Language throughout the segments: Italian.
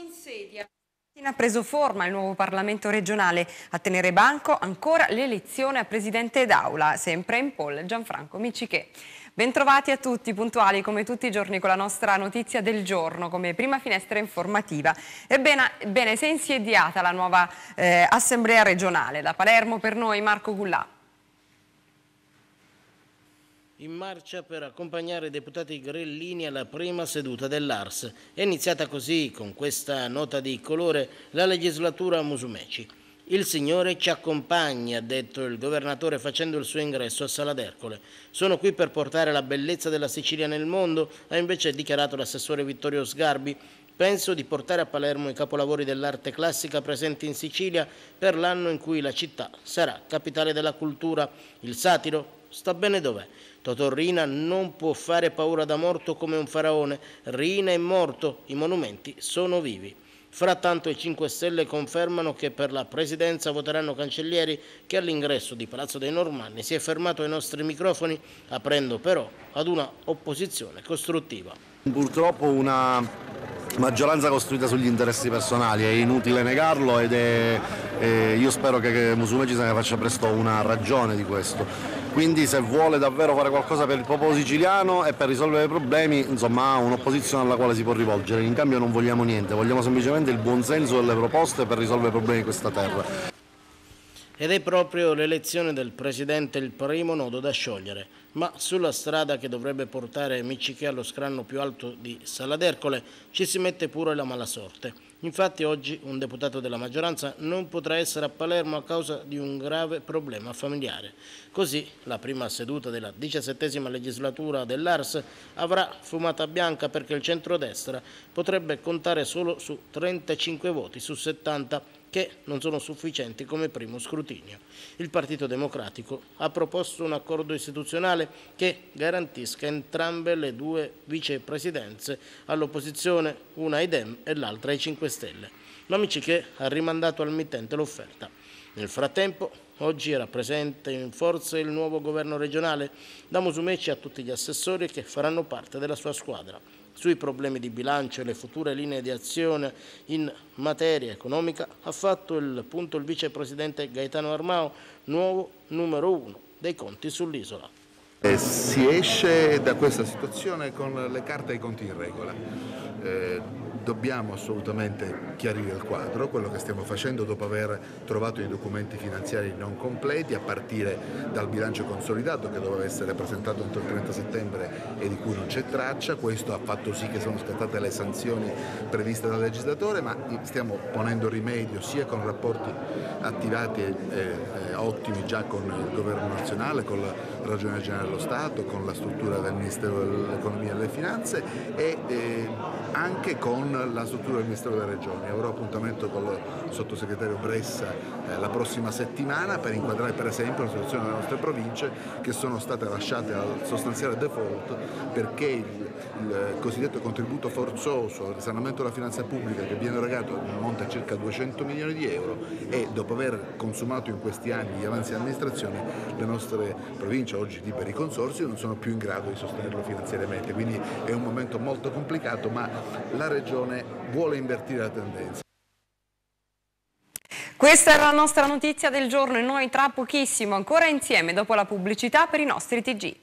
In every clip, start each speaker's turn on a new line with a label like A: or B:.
A: insedia. Ha preso forma il nuovo Parlamento regionale. A tenere banco ancora l'elezione a presidente d'Aula, sempre in poll Gianfranco Miciche. Bentrovati a tutti, puntuali come tutti i giorni con la nostra notizia del giorno come prima finestra informativa. Ebbene, bene, si è insediata la nuova eh, Assemblea regionale. Da Palermo per noi Marco Gullà
B: in marcia per accompagnare i deputati grellini alla prima seduta dell'Ars. È iniziata così, con questa nota di colore, la legislatura Musumeci. Il Signore ci accompagna, ha detto il governatore facendo il suo ingresso a Sala d'Ercole. Sono qui per portare la bellezza della Sicilia nel mondo, ha invece dichiarato l'assessore Vittorio Sgarbi. Penso di portare a Palermo i capolavori dell'arte classica presenti in Sicilia per l'anno in cui la città sarà capitale della cultura. Il satiro, sta bene dov'è. Totò Rina non può fare paura da morto come un faraone. Rina è morto, i monumenti sono vivi. Frattanto i 5 Stelle confermano che per la presidenza voteranno Cancellieri che all'ingresso di Palazzo dei Normanni si è fermato ai nostri microfoni aprendo però ad una opposizione costruttiva.
C: Purtroppo una maggioranza costruita sugli interessi personali, è inutile negarlo ed è, è, eh, io spero che, Musumeci se ne faccia presto una ragione di questo quindi se vuole davvero fare qualcosa per il popolo siciliano e per risolvere i problemi insomma ha un'opposizione alla quale si può rivolgere, in cambio non vogliamo niente, vogliamo semplicemente il buonsenso delle proposte per risolvere i problemi di questa terra.
B: Ed è proprio l'elezione del presidente il primo nodo da sciogliere, ma sulla strada che dovrebbe portare Miciche allo scranno più alto di Sala d'Ercole ci si mette pure la mala sorte. Infatti oggi un deputato della maggioranza non potrà essere a Palermo a causa di un grave problema familiare. Così la prima seduta della diciassettesima legislatura dell'ARS avrà fumata bianca perché il centrodestra potrebbe contare solo su 35 voti su 70 che non sono sufficienti come primo scrutinio. Il Partito Democratico ha proposto un accordo istituzionale che garantisca entrambe le due vicepresidenze all'opposizione, una ai Dem e l'altra ai 5 Stelle. Nomici che ha rimandato al mittente l'offerta. Nel frattempo, oggi era presente in forza il nuovo governo regionale, da Musumeci a tutti gli assessori che faranno parte della sua squadra sui problemi di bilancio e le future linee di azione in materia economica ha fatto il punto il vicepresidente Gaetano Armao, nuovo numero uno dei conti sull'isola.
C: Eh, si esce da questa situazione con le carte e i conti in regola. Eh, dobbiamo assolutamente chiarire il quadro, quello che stiamo facendo dopo aver trovato i documenti finanziari non completi, a partire dal bilancio consolidato che doveva essere presentato entro il 30 settembre e di cui non c'è traccia, questo ha fatto sì che sono scattate le sanzioni previste dal legislatore, ma stiamo ponendo rimedio sia con rapporti attivati e, eh, e eh, ottimi già con il governo nazionale, con la Ragione Generale dello Stato, con la struttura del Ministero dell'Economia e delle Finanze e eh, anche con la struttura del Ministero della Regione. Avrò appuntamento con il sottosegretario Bressa eh, la prossima settimana per inquadrare per esempio la situazione delle nostre province che sono state lasciate al sostanziale default perché il il cosiddetto contributo forzoso al risanamento della finanza pubblica che viene erogato ammonta a circa 200 milioni di euro e dopo aver consumato in questi anni gli avanzi di amministrazione le nostre province oggi liberi consorzio non sono più in grado di sostenerlo finanziariamente quindi è un momento molto complicato ma la regione Commissione vuole invertire la tendenza.
A: Questa era la nostra notizia del giorno e noi tra pochissimo ancora insieme dopo la pubblicità per i nostri TG.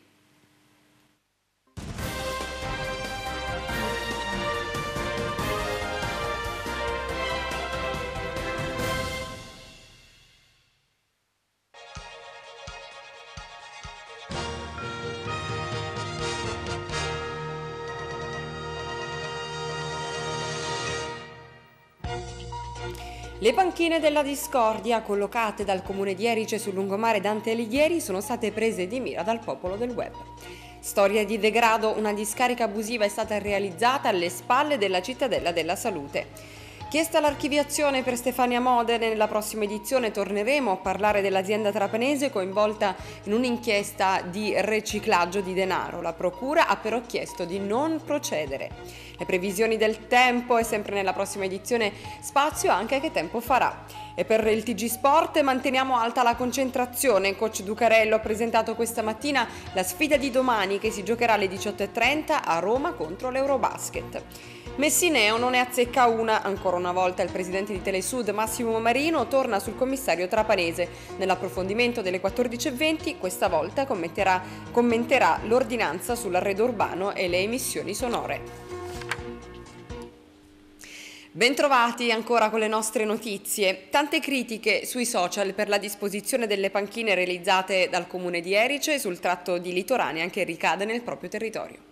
A: Le panchine della discordia, collocate dal comune di Erice sul lungomare Dante Alighieri, sono state prese di mira dal popolo del web. Storia di degrado, una discarica abusiva è stata realizzata alle spalle della cittadella della salute. Chiesta l'archiviazione per Stefania Modene, nella prossima edizione torneremo a parlare dell'azienda trapanese coinvolta in un'inchiesta di riciclaggio di denaro. La Procura ha però chiesto di non procedere. Le previsioni del tempo e sempre nella prossima edizione spazio anche a che tempo farà. E per il TG Sport manteniamo alta la concentrazione. Coach Ducarello ha presentato questa mattina la sfida di domani che si giocherà alle 18.30 a Roma contro l'Eurobasket. Messineo non ne azzecca una, ancora una volta il presidente di Telesud Massimo Marino torna sul commissario trapanese. Nell'approfondimento delle 14.20 questa volta commenterà l'ordinanza sull'arredo urbano e le emissioni sonore. Bentrovati ancora con le nostre notizie. Tante critiche sui social per la disposizione delle panchine realizzate dal comune di Erice sul tratto di Litorane che ricade nel proprio territorio.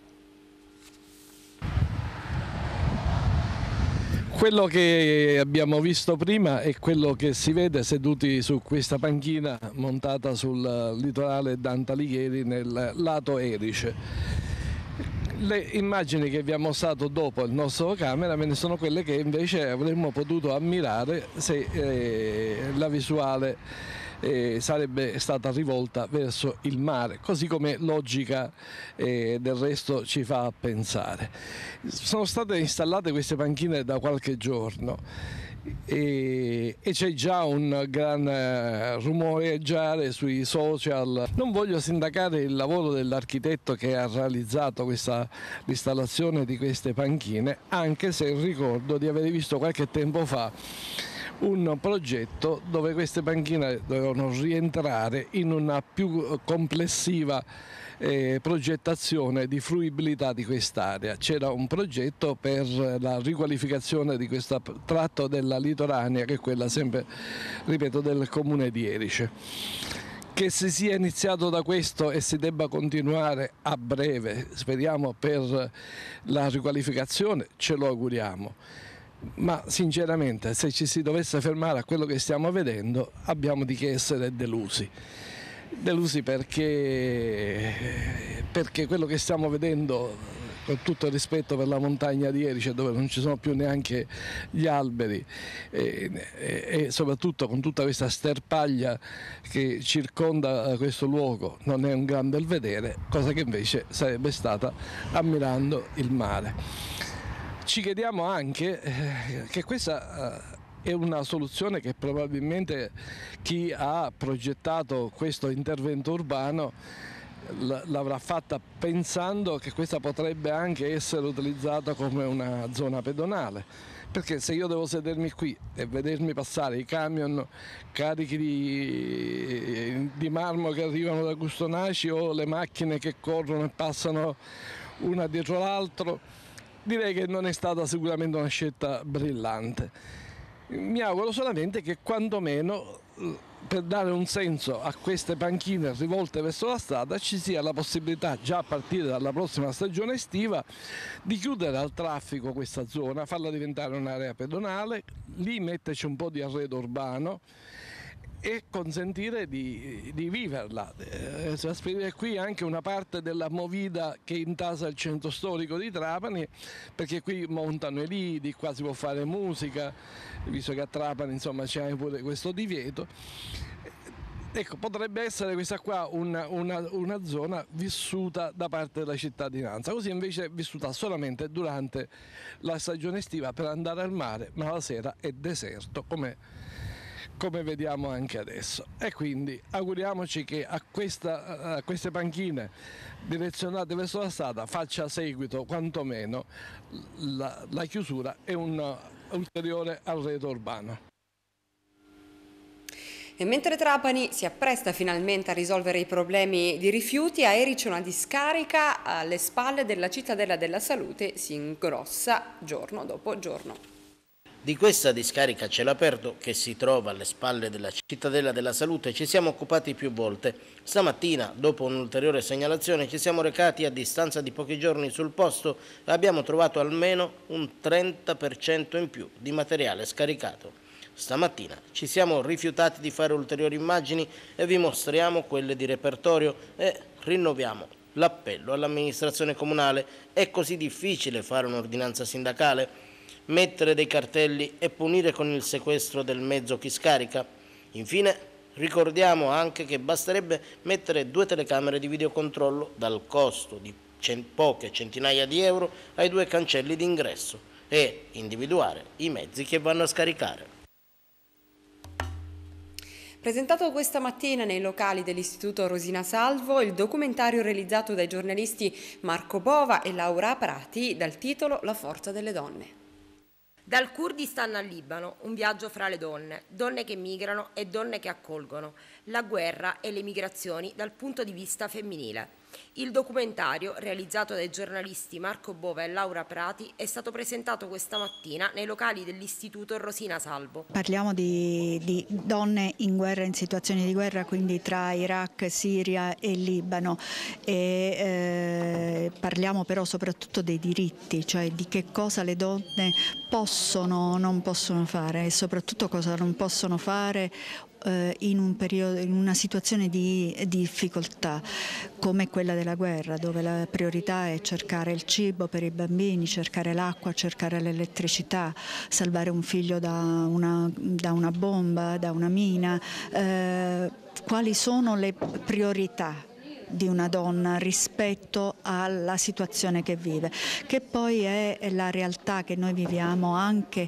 D: quello che abbiamo visto prima è quello che si vede seduti su questa panchina montata sul litorale Dante Alighieri nel lato Erice. Le immagini che vi ha mostrato dopo il nostro camera ne sono quelle che invece avremmo potuto ammirare se eh, la visuale eh, sarebbe stata rivolta verso il mare, così come logica eh, del resto ci fa pensare. Sono state installate queste panchine da qualche giorno e, e c'è già un gran eh, rumoreggiare sui social. Non voglio sindacare il lavoro dell'architetto che ha realizzato questa, l'installazione di queste panchine, anche se ricordo di aver visto qualche tempo fa un progetto dove queste banchine dovevano rientrare in una più complessiva eh, progettazione di fruibilità di quest'area. C'era un progetto per la riqualificazione di questo tratto della litoranea che è quella sempre, ripeto, del comune di Erice che si sia iniziato da questo e si debba continuare a breve, speriamo per la riqualificazione, ce lo auguriamo ma sinceramente se ci si dovesse fermare a quello che stiamo vedendo abbiamo di che essere delusi. Delusi perché, perché quello che stiamo vedendo, con tutto il rispetto per la montagna di Erice dove non ci sono più neanche gli alberi e, e, e soprattutto con tutta questa sterpaglia che circonda questo luogo, non è un gran bel vedere, cosa che invece sarebbe stata ammirando il mare. Ci chiediamo anche eh, che questa eh, è una soluzione che probabilmente chi ha progettato questo intervento urbano l'avrà fatta pensando che questa potrebbe anche essere utilizzata come una zona pedonale perché se io devo sedermi qui e vedermi passare i camion carichi di, di marmo che arrivano da Custonaci o le macchine che corrono e passano una dietro l'altro direi che non è stata sicuramente una scelta brillante. Mi auguro solamente che quantomeno per dare un senso a queste panchine rivolte verso la strada ci sia la possibilità già a partire dalla prossima stagione estiva di chiudere al traffico questa zona, farla diventare un'area pedonale, lì metterci un po' di arredo urbano e consentire di, di viverla, eh, trasferire qui anche una parte della movida che intasa il centro storico di Trapani, perché qui montano i lidi, qua si può fare musica, visto che a Trapani insomma c'è pure questo divieto. Ecco, potrebbe essere questa qua una, una, una, zona vissuta da parte della cittadinanza, così invece è vissuta solamente durante la stagione estiva per andare al mare, ma la sera è deserto, come come vediamo anche adesso. E quindi auguriamoci che a, questa, a, queste panchine direzionate verso la strada faccia seguito quantomeno la, la chiusura e un ulteriore arredo urbano.
A: E mentre Trapani si appresta finalmente a risolvere i problemi di rifiuti, a Eri una discarica alle spalle della cittadella della salute si ingrossa giorno dopo giorno.
B: Di questa discarica a cielo aperto, che si trova alle spalle della cittadella della salute, ci siamo occupati più volte. Stamattina, dopo un'ulteriore segnalazione, ci siamo recati a distanza di pochi giorni sul posto e abbiamo trovato almeno un 30% in più di materiale scaricato. Stamattina ci siamo rifiutati di fare ulteriori immagini e vi mostriamo quelle di repertorio e rinnoviamo l'appello all'amministrazione comunale. È così difficile fare un'ordinanza sindacale? mettere dei cartelli e punire con il sequestro del mezzo chi scarica. Infine ricordiamo anche che basterebbe mettere due telecamere di videocontrollo dal costo di poche centinaia di euro ai due cancelli d'ingresso e individuare i mezzi che vanno a scaricare.
A: Presentato questa mattina nei locali dell'Istituto Rosina Salvo il documentario realizzato dai giornalisti Marco Bova e Laura Prati dal titolo La forza delle donne.
E: Dal Kurdistan al Libano, un viaggio fra le donne, donne che migrano e donne che accolgono, la guerra e le migrazioni dal punto di vista femminile. Il documentario, realizzato dai giornalisti Marco Bova e Laura Prati, è stato presentato questa mattina nei locali dell'Istituto Rosina Salvo.
F: Parliamo di, di, donne in guerra, in situazioni di guerra, quindi tra Iraq, Siria e Libano. E, eh, parliamo però soprattutto dei diritti, cioè di che cosa le donne possono o non possono fare e soprattutto cosa non possono fare eh, in, un periodo, in, una situazione di, di, difficoltà come quella della guerra dove la priorità è cercare il cibo per i bambini, cercare l'acqua, cercare l'elettricità, salvare un figlio da una, da una bomba, da una mina, eh, quali sono le priorità? di una donna rispetto alla situazione che vive, che poi è la realtà che noi viviamo anche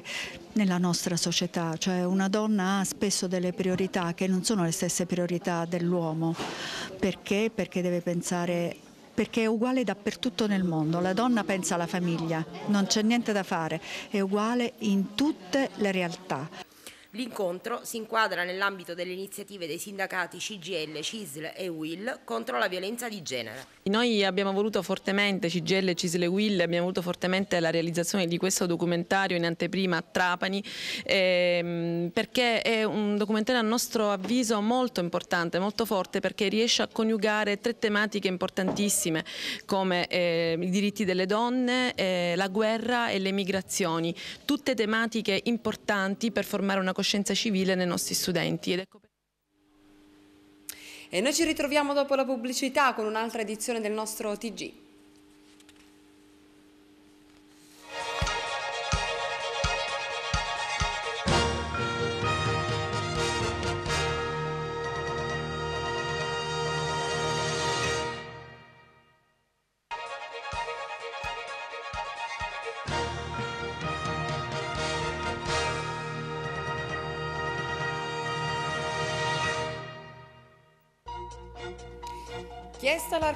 F: nella nostra società, cioè una donna ha spesso delle priorità che non sono le stesse priorità dell'uomo, perché? Perché deve pensare perché è uguale dappertutto nel mondo, la donna pensa alla famiglia, non c'è niente da fare, è uguale in tutte le realtà.
E: L'incontro si inquadra nell'ambito delle iniziative dei sindacati CGL, CISL e UIL contro la violenza di genere.
A: Noi abbiamo voluto fortemente, CGL, CISL e UIL, abbiamo voluto fortemente la realizzazione di questo documentario in anteprima a Trapani ehm, perché è un documentario a nostro avviso molto importante, molto forte perché riesce a coniugare tre tematiche importantissime come eh, i diritti delle donne, eh, la guerra e le migrazioni, tutte tematiche importanti per formare una coscienza civile nei nostri studenti. Ecco per... E noi ci ritroviamo dopo la pubblicità con un'altra edizione del nostro TG.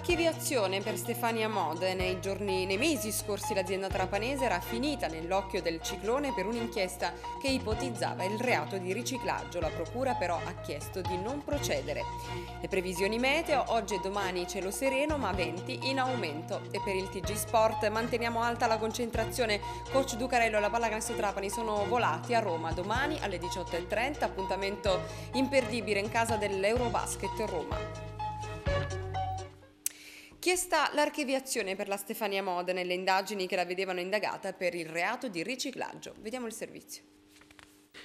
A: Archiviazione per Stefania Mode. Nei, giorni, nei mesi scorsi l'azienda trapanese era finita nell'occhio del ciclone per un'inchiesta che ipotizzava il reato di riciclaggio. La procura però ha chiesto di non procedere. Le previsioni meteo, oggi e domani cielo sereno ma venti in aumento. E per il TG Sport manteniamo alta la concentrazione. Coach Ducarello e la Pallacanestro Trapani sono volati a Roma domani alle 18.30. Appuntamento imperdibile in casa dell'Eurobasket Roma chiesta l'archiviazione per la Stefania Moda nelle indagini che la vedevano indagata per il reato di riciclaggio. Vediamo il servizio.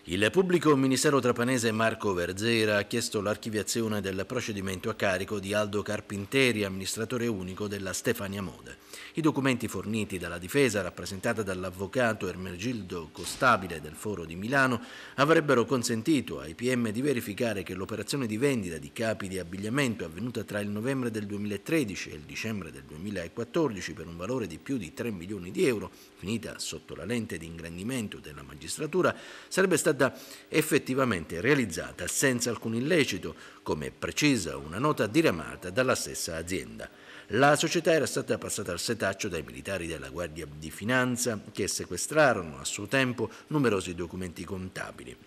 G: Il pubblico ministero trapanese Marco Verzera ha chiesto l'archiviazione del procedimento a carico di Aldo Carpinteri, amministratore unico della Stefania Mode. I documenti forniti dalla difesa, rappresentata dall'avvocato Ermergildo Costabile del Foro di Milano, avrebbero consentito ai PM di verificare che l'operazione di vendita di capi di abbigliamento avvenuta tra il novembre del 2013 e il dicembre del 2014 per un valore di più di 3 milioni di euro, finita sotto la lente di ingrandimento della magistratura, sarebbe stata stata effettivamente realizzata senza alcun illecito, come precisa una nota diramata dalla stessa azienda. La società era stata passata al setaccio dai militari della Guardia di Finanza che sequestrarono a suo tempo numerosi documenti contabili.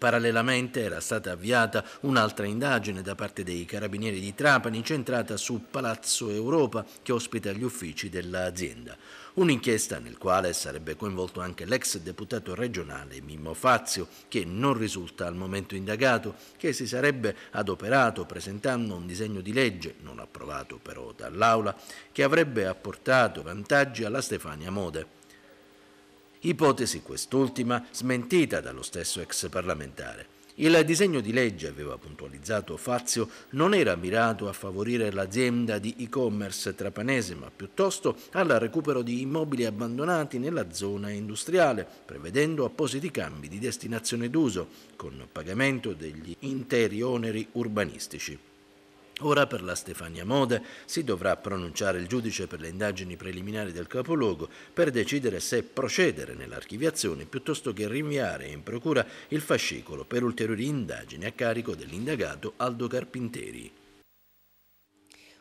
G: Parallelamente era stata avviata un'altra indagine da parte dei carabinieri di Trapani centrata su Palazzo Europa che ospita gli uffici dell'azienda. Un'inchiesta nel quale sarebbe coinvolto anche l'ex deputato regionale Mimmo Fazio, che non risulta al momento indagato, che si sarebbe adoperato presentando un disegno di legge, non approvato però dall'Aula, che avrebbe apportato vantaggi alla Stefania Mode. Ipotesi quest'ultima smentita dallo stesso ex parlamentare. Il disegno di legge, aveva puntualizzato Fazio, non era mirato a favorire l'azienda di e-commerce trapanese, ma piuttosto al recupero di immobili abbandonati nella zona industriale, prevedendo appositi cambi di destinazione d'uso, con pagamento degli interi oneri urbanistici. Ora per la Stefania Moda si dovrà pronunciare il giudice per le indagini preliminari del capoluogo per decidere se procedere nell'archiviazione piuttosto che rinviare in procura il fascicolo per ulteriori indagini a carico dell'indagato Aldo Carpinteri.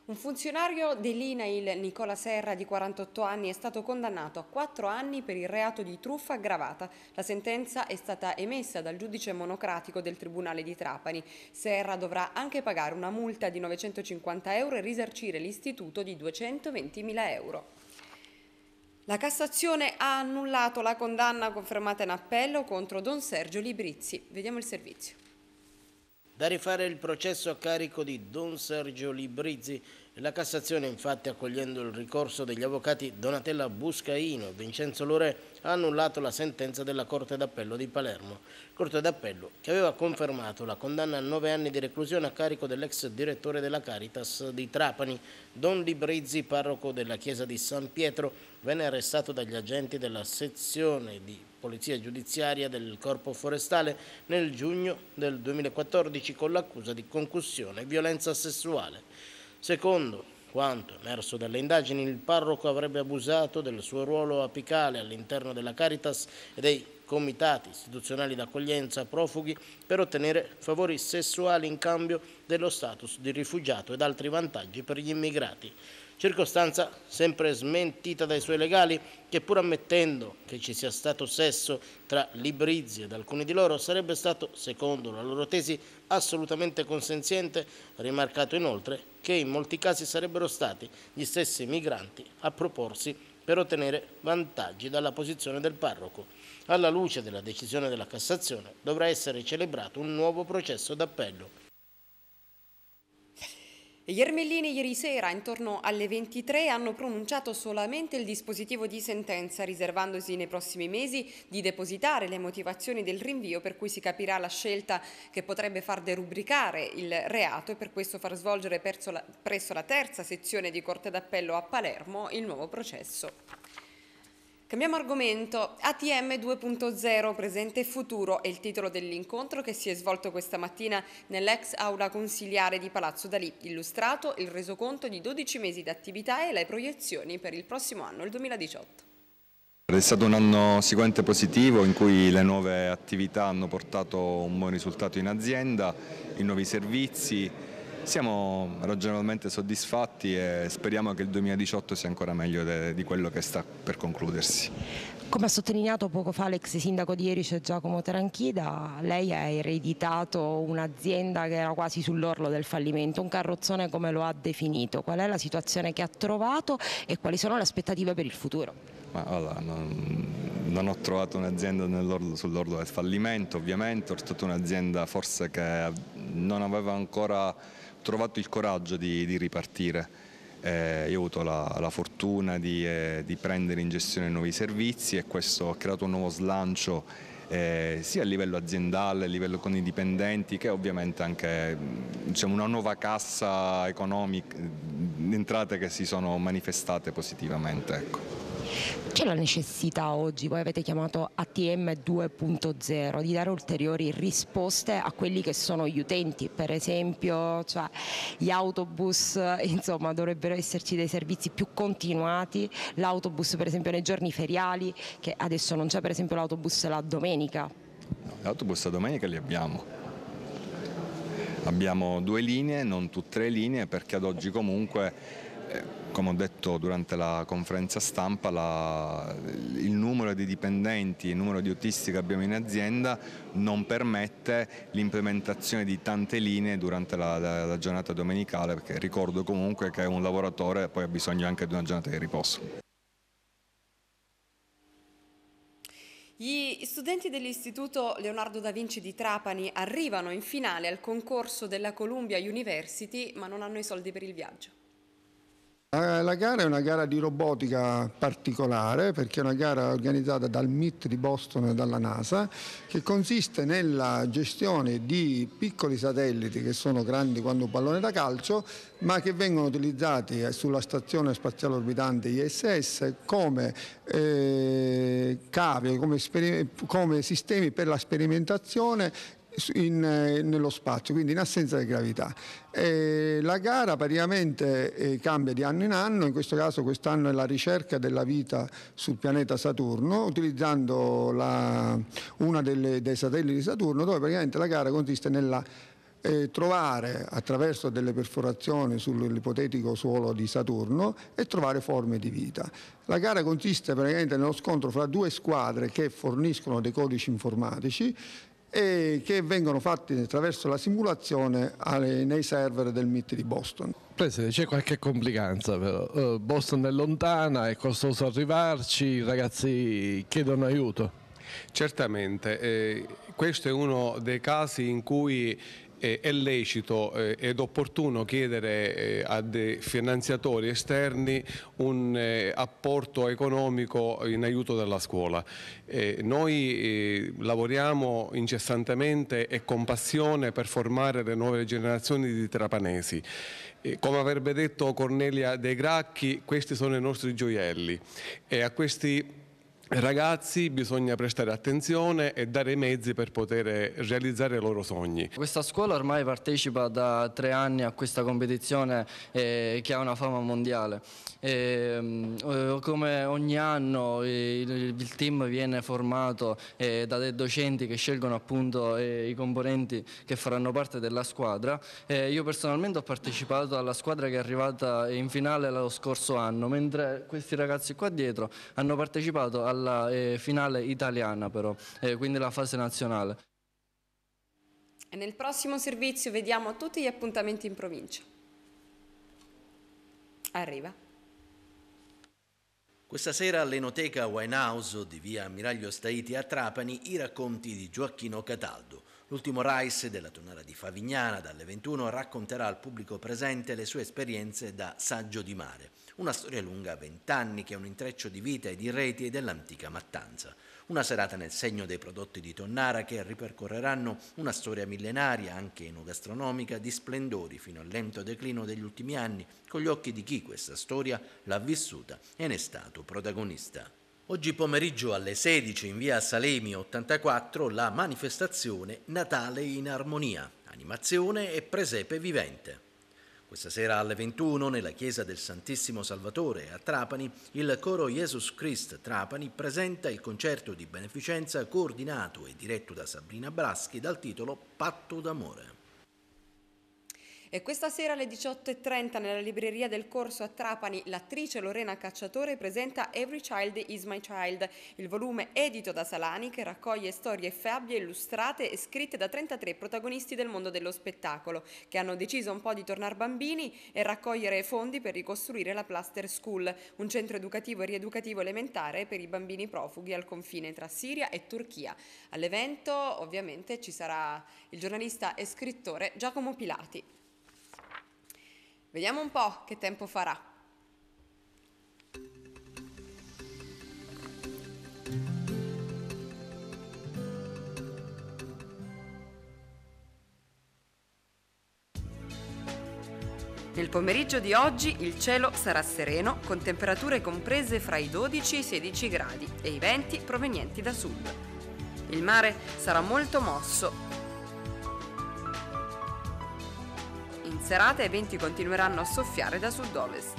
A: Un funzionario dell'INAIL, Nicola Serra, di 48 anni, è stato condannato a 4 anni per il reato di truffa aggravata. La sentenza è stata emessa dal giudice monocratico del Tribunale di Trapani. Serra dovrà anche pagare una multa di 950 euro e risarcire l'istituto di 220.000 euro. La Cassazione ha annullato la condanna confermata in appello contro Don Sergio Librizzi. Vediamo il servizio
B: da rifare il processo a carico di Don Sergio Librizzi. La Cassazione infatti accogliendo il ricorso degli avvocati Donatella Buscaino e Vincenzo Lore ha annullato la sentenza della Corte d'Appello di Palermo, Corte d'Appello che aveva confermato la condanna a nove anni di reclusione a carico dell'ex direttore della Caritas di Trapani, Don Librizzi, parroco della chiesa di San Pietro, venne arrestato dagli agenti della sezione di Polizia Giudiziaria del Corpo Forestale nel giugno del 2014 con l'accusa di concussione e violenza sessuale. Secondo quanto emerso dalle indagini, il parroco avrebbe abusato del suo ruolo apicale all'interno della Caritas e dei comitati istituzionali d'accoglienza profughi per ottenere favori sessuali in cambio dello status di rifugiato ed altri vantaggi per gli immigrati circostanza sempre smentita dai suoi legali che pur ammettendo che ci sia stato sesso tra Librizzi ed alcuni di loro sarebbe stato, secondo la loro tesi, assolutamente consenziente, rimarcato inoltre che in molti casi sarebbero stati gli stessi migranti a proporsi per ottenere vantaggi dalla posizione del parroco. Alla luce della decisione della Cassazione dovrà essere celebrato un nuovo processo d'appello
A: gli ermellini ieri sera, intorno alle 23, hanno pronunciato solamente il dispositivo di sentenza, riservandosi nei prossimi mesi di depositare le motivazioni del rinvio per cui si capirà la scelta che potrebbe far derubricare il reato e per questo far svolgere presso la terza sezione di Corte d'Appello a Palermo il nuovo processo. Cambiamo argomento. ATM 2.0, presente e futuro è il titolo dell'incontro che si è svolto questa mattina nell'ex aula consiliare di Palazzo Dalì, illustrato il resoconto di 12 mesi di attività e le proiezioni per il prossimo anno, il 2018.
H: È stato un anno sicuramente positivo in cui le nuove attività hanno portato un buon risultato in azienda, i nuovi servizi, siamo ragionevolmente soddisfatti e speriamo che il 2018 sia ancora meglio di quello che sta per concludersi. Come
E: ha sottolineato poco fa l'ex sindaco di Erice Giacomo Taranchida, lei ha ereditato un'azienda che era quasi sull'orlo del fallimento, un carrozzone come lo ha definito. Qual è la situazione che ha trovato e quali sono le aspettative per il futuro?
H: Ma, allora, non, non ho trovato un'azienda sull'orlo del fallimento ovviamente, ho trovato un'azienda forse che non aveva ancora trovato il coraggio di, di ripartire. Eh, io ho avuto la, la fortuna di, eh, di, prendere in gestione nuovi servizi e questo ha creato un nuovo slancio eh, sia a livello aziendale, a livello con i dipendenti che ovviamente anche diciamo, una nuova cassa economica, entrate che si sono manifestate positivamente. Ecco.
E: C'è la necessità oggi, voi avete chiamato ATM 2.0, di dare ulteriori risposte a quelli che sono gli utenti, per esempio cioè, gli autobus, insomma dovrebbero esserci dei servizi più continuati, l'autobus per esempio nei giorni feriali, che adesso non c'è per esempio l'autobus la domenica.
H: No, l'autobus la domenica li abbiamo, Abbiamo due linee, non tutte le linee, perché ad oggi comunque eh, come ho detto durante la conferenza stampa, la, il numero di dipendenti, e il numero di autisti che abbiamo in azienda non permette l'implementazione di tante linee durante la, la, la giornata domenicale, perché ricordo comunque che un lavoratore poi ha bisogno anche di una giornata di riposo.
A: Gli studenti dell'Istituto Leonardo da Vinci di Trapani arrivano in finale al concorso della Columbia University ma non hanno i soldi per il viaggio.
I: Eh, la gara è una gara di robotica particolare perché è una gara organizzata dal MIT di Boston e dalla NASA che consiste nella gestione di piccoli satelliti che sono grandi quando un pallone da calcio ma che vengono utilizzati sulla stazione spaziale orbitante ISS come eh, cave, come, come sistemi per la sperimentazione in, eh, nello spazio, quindi in assenza di gravità. E la gara praticamente eh, cambia di anno in anno, in questo caso quest'anno è la ricerca della vita sul pianeta Saturno, utilizzando la, una dei satelliti di Saturno, dove praticamente la gara consiste nella eh, trovare attraverso delle perforazioni sull'ipotetico suolo di Saturno e trovare forme di vita. La gara consiste praticamente nello scontro fra due squadre che forniscono dei codici informatici e che vengono fatti attraverso la simulazione nei server del MIT di Boston.
D: Presidente, c'è qualche complicanza però. Eh, Boston è lontana, è costoso arrivarci, i ragazzi chiedono aiuto.
C: Certamente, eh, questo è uno dei casi in cui eh, è lecito eh, ed opportuno chiedere eh, a dei finanziatori esterni un eh, apporto economico in aiuto della scuola. Eh, noi eh, lavoriamo incessantemente e con passione per formare le nuove generazioni di trapanesi. Come avrebbe detto Cornelia De Gracchi, questi sono i nostri gioielli e a questi Ragazzi, bisogna prestare attenzione e dare i mezzi per poter realizzare i loro sogni.
D: Questa scuola ormai partecipa da tre anni a questa competizione eh, che ha una fama mondiale. E, mm, eh, come ogni anno eh, il, il team viene formato eh, da dei docenti che scelgono appunto eh, i componenti che faranno parte della squadra. io personalmente ho partecipato alla squadra che è arrivata in finale lo scorso anno, mentre questi ragazzi qua dietro hanno partecipato alla alla eh, finale italiana però, eh, quindi la fase nazionale.
A: E nel prossimo servizio vediamo tutti gli appuntamenti in provincia. Arriva.
G: Questa sera all'Enoteca Winehouse di via Ammiraglio Staiti a Trapani i racconti di Gioacchino Cataldo. L'ultimo Rice della tonnara di Favignana dalle 21 racconterà al pubblico presente le sue esperienze da saggio di mare. Una storia lunga a vent'anni che è un intreccio di vita e di reti e dell'antica mattanza. Una serata nel segno dei prodotti di Tonnara che ripercorreranno una storia millenaria, anche enogastronomica, di splendori fino al lento declino degli ultimi anni, con gli occhi di chi questa storia l'ha vissuta e ne è stato protagonista. Oggi pomeriggio alle 16 in via Salemi 84 la manifestazione Natale in Armonia, animazione e presepe vivente. Questa sera alle 21 nella chiesa del Santissimo Salvatore a Trapani il coro Jesus Christ Trapani presenta il concerto di beneficenza coordinato e diretto da Sabrina Braschi dal titolo Patto d'amore.
A: E questa sera alle 18.30 nella libreria del corso a Trapani l'attrice Lorena Cacciatore presenta Every Child is My Child, il volume edito da Salani che raccoglie storie e fabbie illustrate e scritte da 33 protagonisti del mondo dello spettacolo che hanno deciso un po' di tornare bambini e raccogliere fondi per ricostruire la Plaster School, un centro educativo e rieducativo elementare per i bambini profughi al confine tra Siria e Turchia. All'evento ovviamente ci sarà il giornalista e scrittore Giacomo Pilati. Vediamo un po' che tempo farà. Nel pomeriggio di oggi il cielo sarà sereno con temperature comprese fra i 12 e i 16 gradi e i venti provenienti da sud. Il mare sarà molto mosso serata i venti continueranno a soffiare da sud-ovest.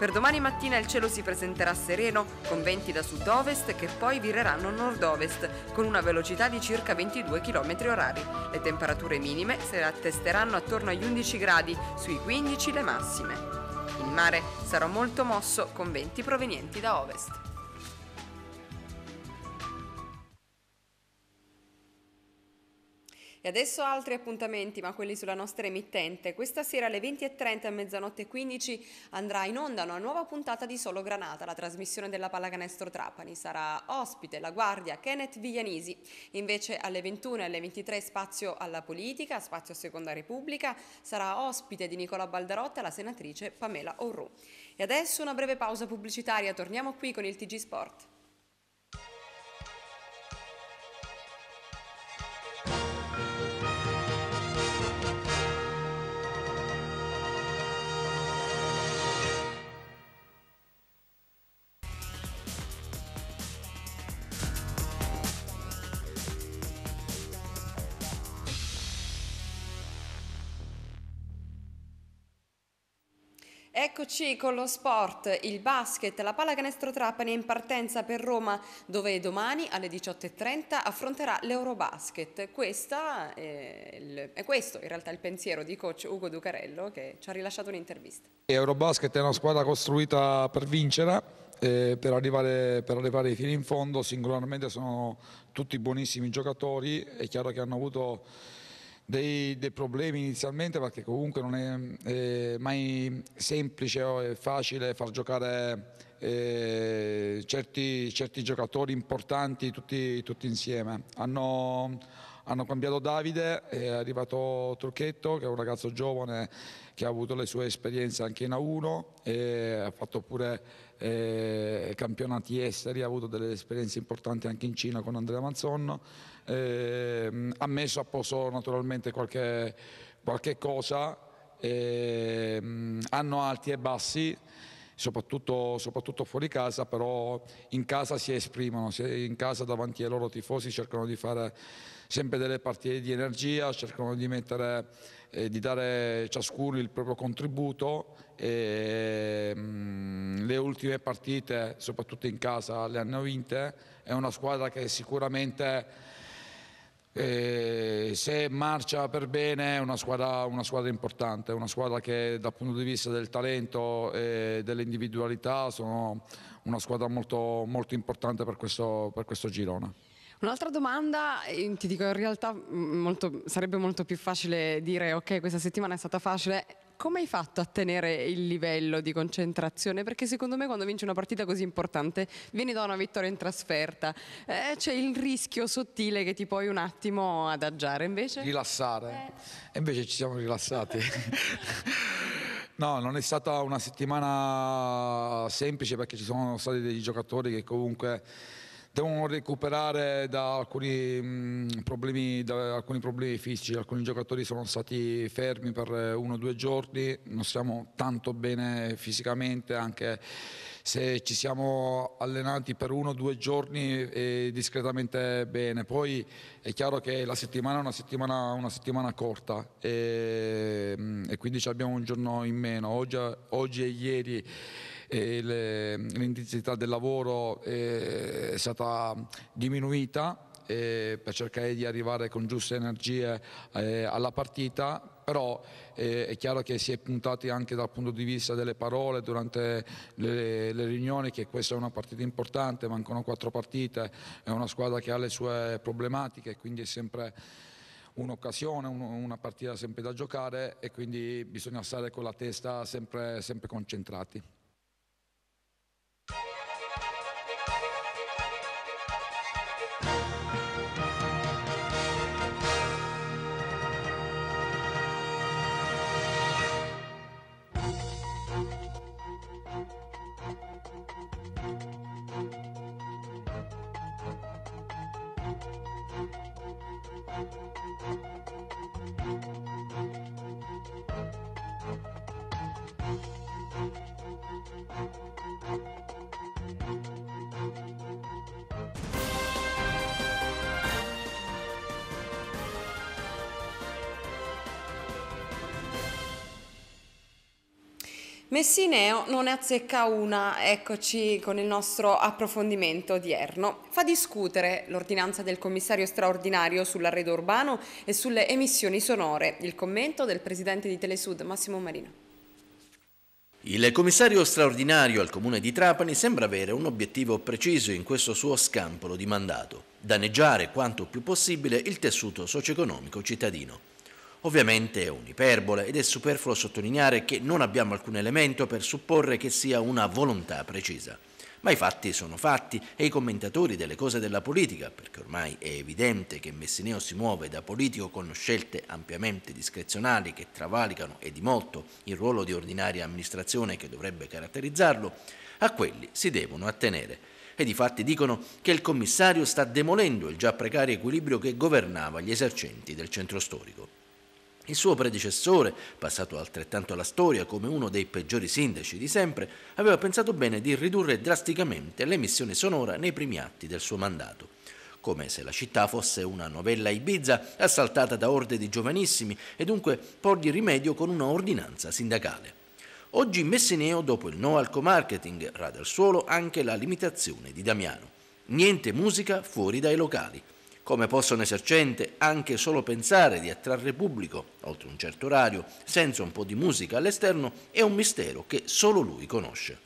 A: Per domani mattina il cielo si presenterà sereno, con venti da sud-ovest che poi vireranno nord-ovest, con una velocità di circa 22 km h Le temperature minime si attesteranno attorno agli 11 gradi, sui 15 le massime. Il mare sarà molto mosso, con venti provenienti da ovest. E adesso altri appuntamenti, ma quelli sulla nostra emittente. Questa sera alle 20.30 a mezzanotte 15 andrà in onda una nuova puntata di Solo Granata, la trasmissione della pallacanestro Trapani. Sarà ospite la guardia Kenneth Viglianisi. Invece alle 21 e alle 23 spazio alla politica, spazio a Seconda Repubblica. Sarà ospite di Nicola Baldarotta la senatrice Pamela Orru. E adesso una breve pausa pubblicitaria. Torniamo qui con il TG Sport. aprirci con lo sport, il basket, la pallacanestro Trapani è in partenza per Roma dove domani alle 18.30 affronterà l'Eurobasket. Questa è, il, è questo in realtà il pensiero di coach Ugo Ducarello che ci ha rilasciato un'intervista.
J: Eurobasket è una squadra costruita per vincere, eh, per, arrivare, per, arrivare, fino in fondo, singolarmente sono tutti buonissimi giocatori, è chiaro che hanno avuto dei, dei problemi inizialmente perché comunque non è eh, mai semplice o oh, facile far giocare eh, certi, certi, giocatori importanti tutti, tutti insieme. Hanno, hanno cambiato Davide, è arrivato Trucchetto che è un ragazzo giovane che ha avuto le sue esperienze anche in A1 e ha fatto pure eh, campionati esteri, ha avuto delle esperienze importanti anche in Cina con Andrea Mazzonno eh, ha messo a posto naturalmente qualche, qualche cosa, eh, hanno alti e bassi, soprattutto, soprattutto, fuori casa, però in casa si esprimono, in casa davanti ai loro tifosi cercano di fare sempre delle partite di energia, cercano di, mettere, eh, di dare ciascuno il proprio contributo. E, ehm, mh, le ultime partite, soprattutto in casa, le hanno vinte, è una squadra che sicuramente e eh, se marcia per bene è una squadra, una squadra, importante, una squadra che dal punto di vista del talento e delle individualità sono una squadra molto, molto importante per questo, per questo girone.
A: Un'altra domanda, eh, ti dico in realtà molto, sarebbe molto più facile dire ok questa settimana è stata facile, come hai fatto a tenere il livello di concentrazione? Perché secondo me quando vinci una partita così importante, vieni da una vittoria in trasferta, eh, c'è il rischio sottile che ti puoi un attimo adagiare invece?
J: Rilassare. Eh. E invece ci siamo rilassati. No, non è stata una settimana semplice perché ci sono stati dei giocatori che comunque devono recuperare da alcuni, mh, mm, problemi, da alcuni problemi fisici, alcuni giocatori sono stati fermi per eh, uno o due giorni, non stiamo tanto bene fisicamente, anche se ci siamo allenati per uno o due giorni eh, discretamente bene. Poi è chiaro che la settimana è una settimana, una settimana corta e, mm, e quindi abbiamo un giorno in meno. Oggi, oggi e ieri eh, l'intensità del lavoro eh, è stata diminuita eh, per cercare di arrivare con giuste energie alla partita, però è chiaro che si è puntati anche dal punto di vista delle parole durante le, le riunioni che questa è una partita importante, mancano quattro partite, è una squadra che ha le sue problematiche, quindi è sempre un'occasione, una partita sempre da giocare e quindi bisogna stare con la testa sempre, sempre concentrati.
A: Messineo non ne azzecca una, eccoci con il nostro approfondimento odierno. Fa discutere l'ordinanza del commissario straordinario sull'arredo urbano e sulle emissioni sonore. Il commento del presidente di Telesud, Massimo Marino.
G: Il commissario straordinario al comune di Trapani sembra avere un obiettivo preciso in questo suo scampolo di mandato, danneggiare quanto più possibile il tessuto socio-economico cittadino. Ovviamente è un'iperbole ed è superfluo sottolineare che non abbiamo alcun elemento per supporre che sia una volontà precisa. Ma i fatti sono fatti e i commentatori delle cose della politica, perché ormai è evidente che Messineo si muove da politico con scelte ampiamente discrezionali che travalicano e di molto il ruolo di ordinaria amministrazione che dovrebbe caratterizzarlo, a quelli si devono attenere. E di fatti dicono che il commissario sta demolendo il già precario equilibrio che governava gli esercenti del centro storico. Il suo predecessore, passato altrettanto alla storia come uno dei peggiori sindaci di sempre, aveva pensato bene di ridurre drasticamente l'emissione sonora nei primi atti del suo mandato. Come se la città fosse una novella Ibiza assaltata da orde di giovanissimi e dunque porgli rimedio con una ordinanza sindacale. Oggi Messineo, dopo il no al co-marketing, rada al suolo anche la limitazione di Damiano. Niente musica fuori dai locali. Come possa un esercente anche solo pensare di attrarre pubblico, oltre un certo orario, senza un po' di musica all'esterno, è un mistero che solo lui conosce.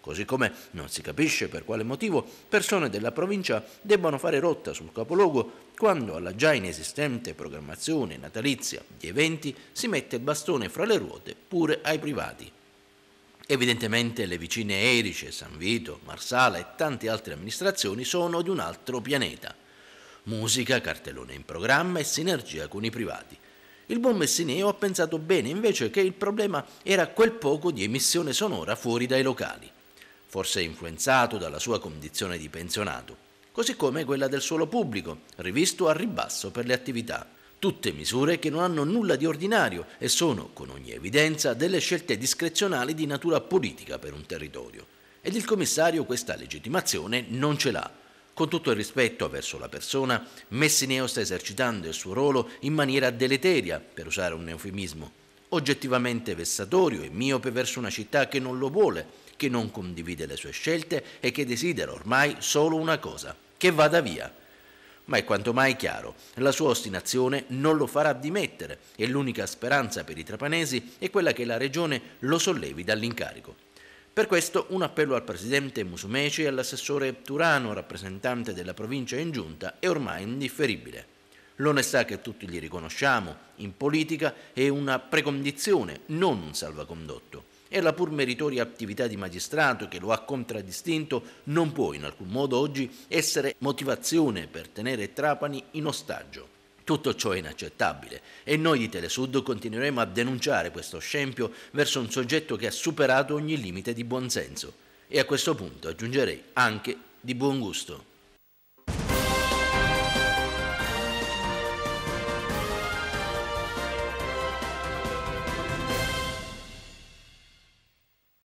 G: Così come non si capisce per quale motivo persone della provincia debbano fare rotta sul capoluogo quando alla già inesistente programmazione natalizia di eventi si mette il bastone fra le ruote pure ai privati. Evidentemente le vicine Erice, San Vito, Marsala e tante altre amministrazioni sono di un altro pianeta. Musica, cartellone in programma e sinergia con i privati. Il buon Messineo ha pensato bene invece che il problema era quel poco di emissione sonora fuori dai locali, forse influenzato dalla sua condizione di pensionato, così come quella del suolo pubblico, rivisto a ribasso per le attività. Tutte misure che non hanno nulla di ordinario e sono, con ogni evidenza, delle scelte discrezionali di natura politica per un territorio. Ed il commissario questa legittimazione non ce l'ha con tutto il rispetto verso la persona, Messineo sta esercitando il suo ruolo in maniera deleteria, per usare un eufemismo, oggettivamente vessatorio e miope verso una città che non lo vuole, che non condivide le sue scelte e che desidera ormai solo una cosa, che vada via. Ma è quanto mai chiaro, la sua ostinazione non lo farà dimettere e l'unica speranza per i trapanesi è quella che la regione lo sollevi dall'incarico. Per questo un appello al presidente Musumeci e all'assessore Turano, rappresentante della provincia in giunta, è ormai indifferibile. L'onestà che tutti gli riconosciamo in politica è una precondizione, non un salvacondotto. E la pur meritoria attività di magistrato che lo ha contraddistinto non può in alcun modo oggi essere motivazione per tenere Trapani in ostaggio. Tutto ciò è inaccettabile e noi di Telesud continueremo a denunciare questo scempio verso un soggetto che ha superato ogni limite di buonsenso e a questo punto aggiungerei anche di buon gusto.